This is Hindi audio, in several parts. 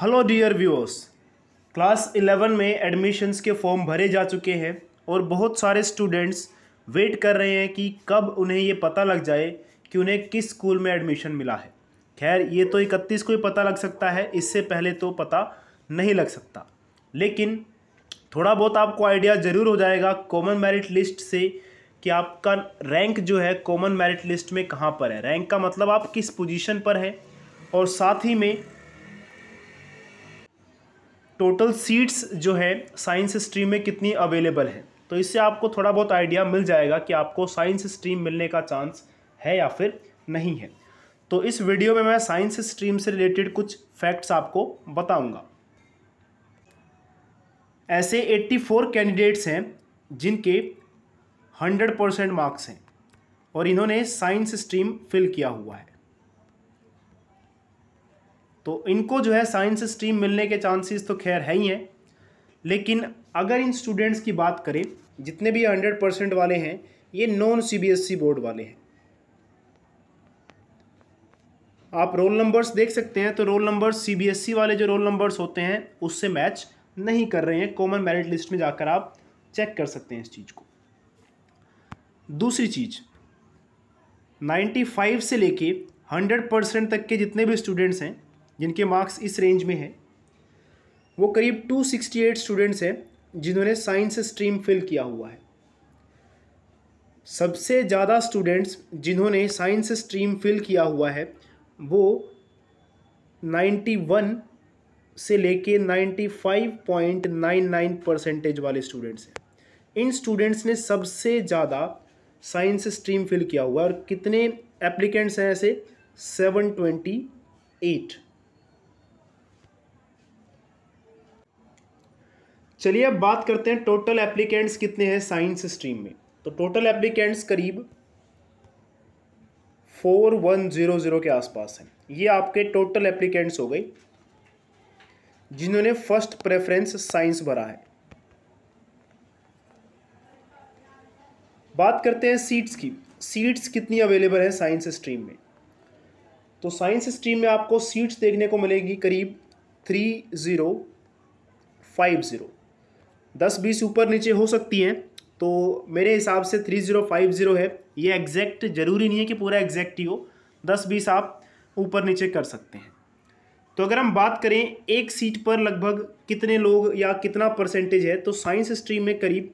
hello dear viewers class eleven में एडमिशन्स के फॉर्म भरे जा चुके हैं और बहुत सारे स्टूडेंट्स वेट कर रहे हैं कि कब उन्हें ये पता लग जाए कि उन्हें किस स्कूल में एडमिशन मिला है खैर ये तो इकतीस को ही पता लग सकता है इससे पहले तो पता नहीं लग सकता लेकिन थोड़ा बहुत आपको आइडिया ज़रूर हो जाएगा कॉमन मेरिट लिस्ट से कि आपका रैंक जो है कॉमन मेरिट लिस्ट में कहाँ पर है रैंक का मतलब आप किस पोजिशन पर हैं और साथ ही में टोटल सीट्स जो है साइंस स्ट्रीम में कितनी अवेलेबल है तो इससे आपको थोड़ा बहुत आइडिया मिल जाएगा कि आपको साइंस स्ट्रीम मिलने का चांस है या फिर नहीं है तो इस वीडियो में मैं साइंस स्ट्रीम से रिलेटेड कुछ फैक्ट्स आपको बताऊंगा ऐसे 84 कैंडिडेट्स हैं जिनके 100 परसेंट मार्क्स हैं और इन्होंने साइंस स्ट्रीम फिल किया हुआ है तो इनको जो है साइंस स्ट्रीम मिलने के चांसेस तो खैर है ही हैं लेकिन अगर इन स्टूडेंट्स की बात करें जितने भी हंड्रेड परसेंट वाले हैं ये नॉन सीबीएसई बोर्ड वाले हैं आप रोल नंबर्स देख सकते हैं तो रोल नंबर्स सीबीएसई वाले जो रोल नंबर्स होते हैं उससे मैच नहीं कर रहे हैं कॉमन मेरिट लिस्ट में जाकर आप चेक कर सकते हैं इस चीज़ को दूसरी चीज़ 95 से लेके 100 परसेंट तक के जितने भी स्टूडेंट्स हैं जिनके मार्क्स इस रेंज में हैं वो करीब 268 स्टूडेंट्स हैं जिन्होंने साइंस स्ट्रीम फिल किया हुआ है सबसे ज़्यादा स्टूडेंट्स जिन्होंने साइंस स्ट्रीम फिल किया हुआ है वो 91 से लेके 95.99 परसेंटेज वाले स्टूडेंट्स हैं इन स्टूडेंट्स ने सबसे ज़्यादा साइंस स्ट्रीम फिल किया हुआ है और कितने एप्लीकेंट्स हैं ऐसे सेवन ट्वेंटी एट चलिए अब बात करते हैं टोटल एप्लीकेंट्स कितने हैं साइंस स्ट्रीम में तो टोटल एप्लीकेंट्स करीब फोर वन ज़ीरो ज़ीरो के आसपास हैं ये आपके टोटल एप्लीकेंट्स हो गई जिन्होंने फर्स्ट प्रेफरेंस साइंस भरा है बात करते हैं सीट्स की सीट्स कितनी अवेलेबल है साइंस स्ट्रीम में तो साइंस स्ट्रीम में आपको सीट्स देखने को मिलेगी करीब थ्री ज़ीरो फाइव ज़ीरो दस बीस ऊपर नीचे हो सकती हैं तो मेरे हिसाब से थ्री ज़ीरो फाइव ज़ीरो है ये एग्जैक्ट ज़रूरी नहीं है कि पूरा एग्जैक्ट ही हो दस बीस आप ऊपर नीचे कर सकते हैं तो अगर हम बात करें एक सीट पर लगभग कितने लोग या कितना परसेंटेज है तो साइंस स्ट्रीम में करीब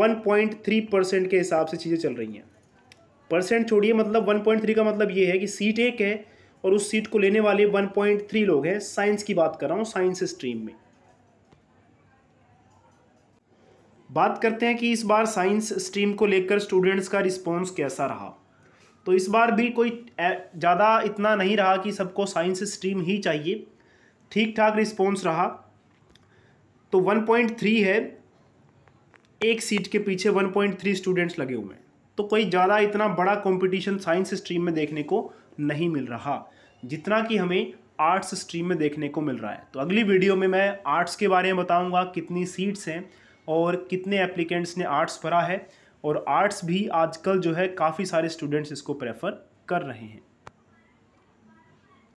1.3 परसेंट के हिसाब से चीज़ें चल रही हैं परसेंट छोड़िए मतलब 1.3 का मतलब ये है कि सीट एक है और उस सीट को लेने वाले 1.3 लोग हैं साइंस की बात कर रहा हूँ साइंस स्ट्रीम में बात करते हैं कि इस बार साइंस स्ट्रीम को लेकर स्टूडेंट्स का रिस्पॉन्स कैसा रहा तो इस बार भी कोई ज़्यादा इतना नहीं रहा कि सबको साइंस स्ट्रीम ही चाहिए ठीक ठाक रिस्पॉन्स रहा तो 1.3 है एक सीट के पीछे 1.3 स्टूडेंट्स लगे हुए हैं तो कोई ज़्यादा इतना बड़ा कंपटीशन साइंस स्ट्रीम में देखने को नहीं मिल रहा जितना कि हमें आर्ट्स स्ट्रीम में देखने को मिल रहा है तो अगली वीडियो में मैं आर्ट्स के बारे में बताऊंगा कितनी सीट्स हैं और कितने एप्लीकेंट्स ने आर्ट्स भरा है और आर्ट्स भी आजकल जो है काफ़ी सारे स्टूडेंट्स इसको प्रेफर कर रहे हैं